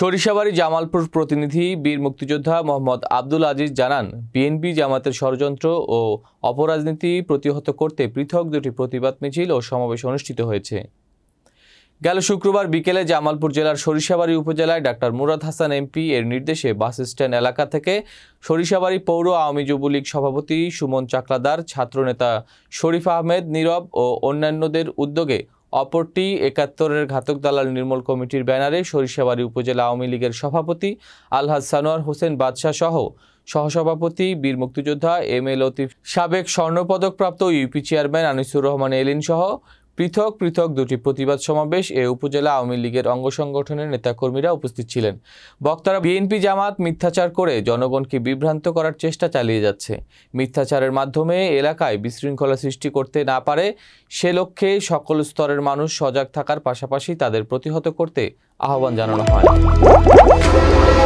সরিষাবাড়ি জামালপুর প্রতিনিধি বীর মুক্তিযোদ্ধা মোহাম্মদ আব্দুল আজিজ জানান বিএনপি জামাতের ষড়যন্ত্র ও অপরাজনীতি প্রতিহত করতে পৃথক দুটি প্রতিবাদ মিছিল ও সমাবেশ অনুষ্ঠিত হয়েছে গেল শুক্রবার বিকেলে জামালপুর জেলার সরিষাবাড়ি উপজেলায় ডাক্তার মুরাদ হাসান এমপি এর নির্দেশে বাস স্ট্যান্ড এলাকা থেকে সরিষাবাড়ি পৌর আওয়ামী যুবলীগ সভাপতি সুমন চাকলাদার ছাত্রনেতা শরীফ আহমেদ নীরব ও অন্যান্যদের উদ্যোগে অপরটি একাত্তরের ঘাতক দালাল নির্মূল কমিটির ব্যানারে সরিষাবাড়ি উপজেলা আওয়ামী লীগের সভাপতি আলহাজ সানোয়ার হোসেন বাদশাহ সহ সহসভাপতি বীর মুক্তিযোদ্ধা এম এ লতিফ সাবেক স্বর্ণপদকপ্রাপ্ত ইউপি চেয়ারম্যান আনিসুর রহমান এলিন সহ পৃথক পৃথক দুটি প্রতিবাদ সমাবেশ এ উপজেলা আওয়ামী লীগের অঙ্গ সংগঠনের নেতাকর্মীরা উপস্থিত ছিলেন বক্তারা বিএনপি জামাত মিথ্যাচার করে জনগণকে বিভ্রান্ত করার চেষ্টা চালিয়ে যাচ্ছে মিথ্যাচারের মাধ্যমে এলাকায় বিশৃঙ্খলা সৃষ্টি করতে না পারে সে লক্ষ্যে সকল স্তরের মানুষ সজাগ থাকার পাশাপাশি তাদের প্রতিহত করতে আহ্বান জানানো হয়